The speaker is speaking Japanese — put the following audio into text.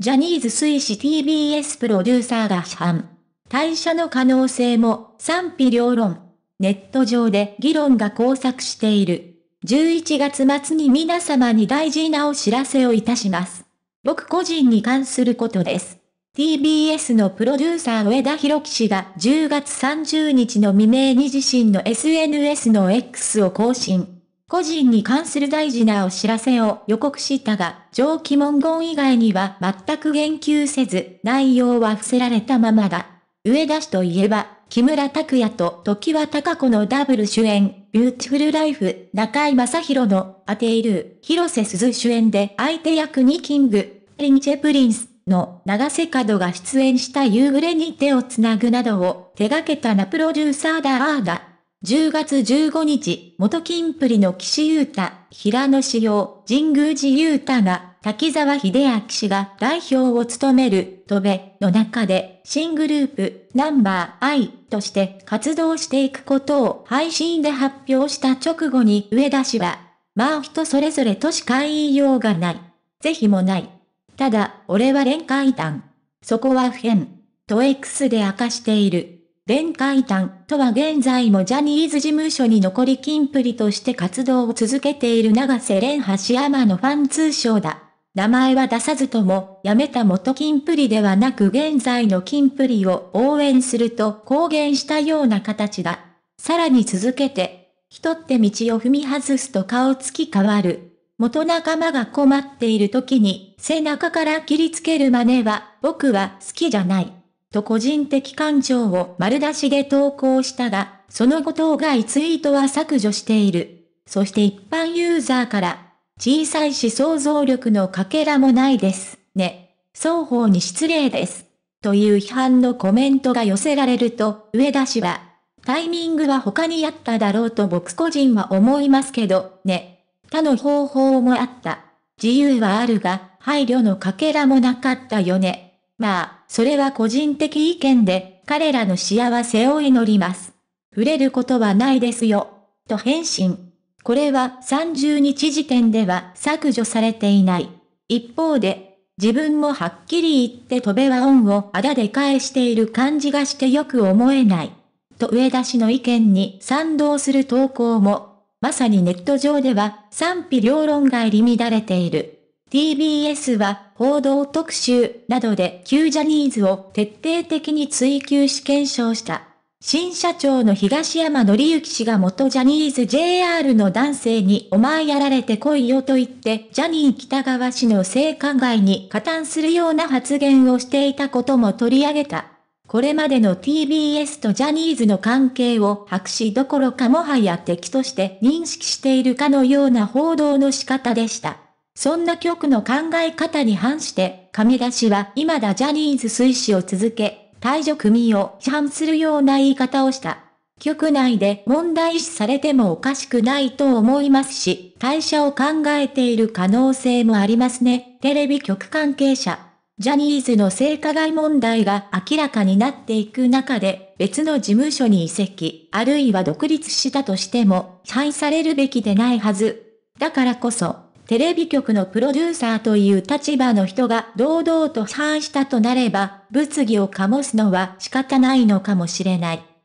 ジャニーズ推し TBS プロデューサーが批判。退社の可能性も賛否両論。ネット上で議論が交錯している。11月末に皆様に大事なお知らせをいたします。僕個人に関することです。TBS のプロデューサー上田博樹氏が10月30日の未明に自身の SNS の X を更新。個人に関する大事なお知らせを予告したが、上記文言以外には全く言及せず、内容は伏せられたままだ。上田氏といえば、木村拓哉と時は高子のダブル主演、ビューティフルライフ、中井正宏の、アテイル、広瀬すず主演で相手役にキング、リンチェプリンスの長瀬角が出演した夕暮れに手をつなぐなどを手掛けたなプロデューサーだあーだ。10月15日、元金プリの岸優太、平野志陽、神宮寺優太が、滝沢秀明氏が代表を務める、戸部の中で、新グループ、ナンバー I として活動していくことを配信で発表した直後に上田氏は、まあ人それぞれとしか言いようがない。是非もない。ただ、俺は連会談。そこは不変。と X で明かしている。連会談とは現在もジャニーズ事務所に残り金プリとして活動を続けている長瀬廉橋山のファン通称だ。名前は出さずとも、辞めた元金プリではなく現在の金プリを応援すると公言したような形だ。さらに続けて、人って道を踏み外すと顔つき変わる。元仲間が困っている時に背中から切りつける真似は僕は好きじゃない。と個人的感情を丸出しで投稿したが、その後当該ツイートは削除している。そして一般ユーザーから、小さいし想像力のかけらもないです、ね。双方に失礼です。という批判のコメントが寄せられると、上田氏は、タイミングは他にあっただろうと僕個人は思いますけど、ね。他の方法もあった。自由はあるが、配慮のかけらもなかったよね。まあ、それは個人的意見で、彼らの幸せを祈ります。触れることはないですよ。と返信。これは30日時点では削除されていない。一方で、自分もはっきり言って飛べは恩をあだで返している感じがしてよく思えない。と上田氏の意見に賛同する投稿も、まさにネット上では賛否両論が入り乱れている。TBS は報道特集などで旧ジャニーズを徹底的に追求し検証した。新社長の東山紀之氏が元ジャニーズ JR の男性にお前やられて来いよと言って、ジャニー北川氏の性加害に加担するような発言をしていたことも取り上げた。これまでの TBS とジャニーズの関係を白紙どころかもはや敵として認識しているかのような報道の仕方でした。そんな局の考え方に反して、亀田氏は未だジャニーズ推進を続け、退場組を批判するような言い方をした。局内で問題視されてもおかしくないと思いますし、退社を考えている可能性もありますね。テレビ局関係者。ジャニーズの性加害問題が明らかになっていく中で、別の事務所に移籍、あるいは独立したとしても、批判されるべきでないはず。だからこそ、テレビ局のプロデューサーという立場の人が堂々と批判したとなれば、物議を醸すのは仕方ないのかもしれない。